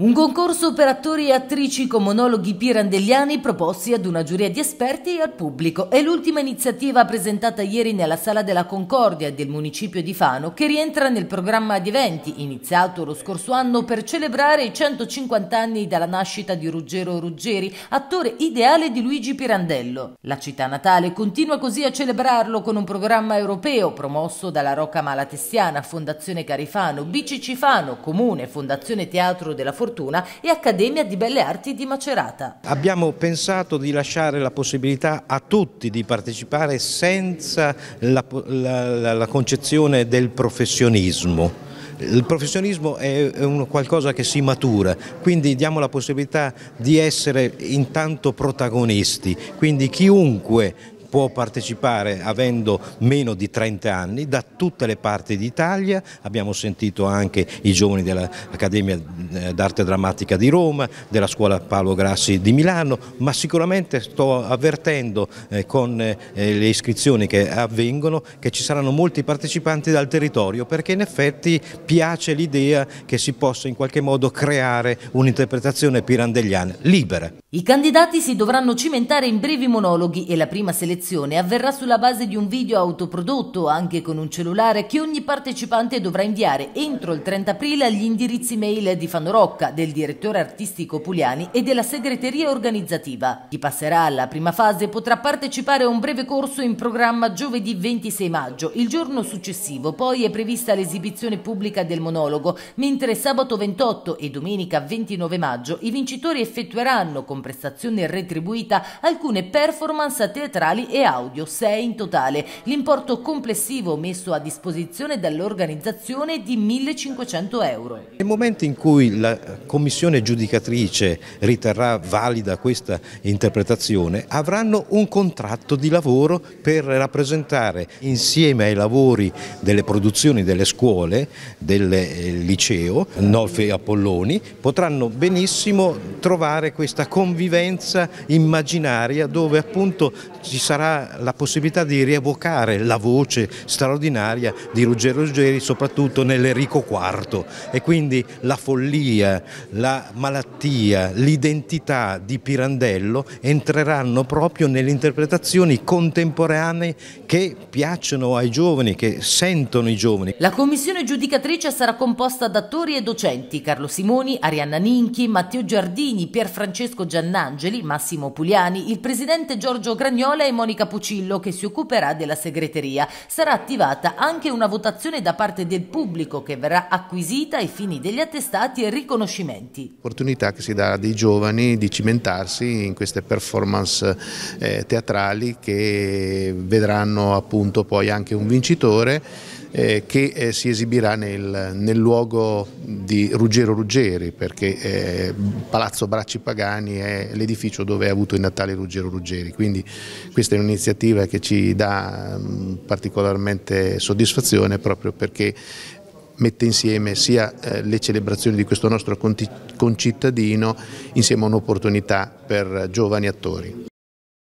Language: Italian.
Un concorso per attori e attrici con monologhi pirandelliani proposti ad una giuria di esperti e al pubblico è l'ultima iniziativa presentata ieri nella Sala della Concordia del municipio di Fano che rientra nel programma di eventi iniziato lo scorso anno per celebrare i 150 anni dalla nascita di Ruggero Ruggeri, attore ideale di Luigi Pirandello. La città natale continua così a celebrarlo con un programma europeo promosso dalla Rocca Malatestiana, Fondazione Carifano, BCC Fano, Comune, Fondazione Teatro della Formazione Fortuna e Accademia di Belle Arti di Macerata. Abbiamo pensato di lasciare la possibilità a tutti di partecipare senza la, la, la concezione del professionismo. Il professionismo è qualcosa che si matura, quindi diamo la possibilità di essere intanto protagonisti, quindi chiunque può partecipare avendo meno di 30 anni da tutte le parti d'Italia, abbiamo sentito anche i giovani dell'Accademia eh, d'Arte Drammatica di Roma, della Scuola Paolo Grassi di Milano, ma sicuramente sto avvertendo eh, con eh, le iscrizioni che avvengono che ci saranno molti partecipanti dal territorio perché in effetti piace l'idea che si possa in qualche modo creare un'interpretazione pirandelliana libera. I candidati si dovranno cimentare in brevi monologhi e la prima selezione selezione avverrà sulla base di un video autoprodotto, anche con un cellulare, che ogni partecipante dovrà inviare entro il 30 aprile agli indirizzi mail di Fanorocca, del direttore artistico Puliani e della segreteria organizzativa. Chi passerà alla prima fase potrà partecipare a un breve corso in programma giovedì 26 maggio. Il giorno successivo poi è prevista l'esibizione pubblica del monologo, mentre sabato 28 e domenica 29 maggio i vincitori effettueranno con prestazione retribuita alcune performance teatrali e audio 6 in totale. L'importo complessivo messo a disposizione dall'organizzazione è di 1.500 euro. Nel momento in cui la commissione giudicatrice riterrà valida questa interpretazione, avranno un contratto di lavoro per rappresentare insieme ai lavori delle produzioni delle scuole, del eh, liceo, Nolfe e Apolloni, potranno benissimo trovare questa convivenza immaginaria dove appunto ci sarà sarà la possibilità di rievocare la voce straordinaria di Ruggero Ruggeri soprattutto nell'Erico IV e quindi la follia, la malattia, l'identità di Pirandello entreranno proprio nelle interpretazioni contemporanee che piacciono ai giovani, che sentono i giovani. La commissione giudicatrice sarà composta da attori e docenti Carlo Simoni, Arianna Ninchi, Matteo Giardini, Pier Francesco Giannangeli, Massimo Pugliani, il presidente Giorgio Gragnola e Monica Monica Pucillo che si occuperà della segreteria. Sarà attivata anche una votazione da parte del pubblico che verrà acquisita ai fini degli attestati e riconoscimenti. Opportunità che si dà ai giovani di cimentarsi in queste performance eh, teatrali che vedranno appunto poi anche un vincitore eh, che eh, si esibirà nel, nel, luogo di Ruggero Ruggeri perché eh, Palazzo Bracci Pagani è l'edificio dove ha avuto il Natale Ruggero Ruggeri quindi questa è un'iniziativa che ci dà mh, particolarmente soddisfazione proprio perché mette insieme sia eh, le celebrazioni di questo nostro concittadino insieme a un'opportunità per giovani attori.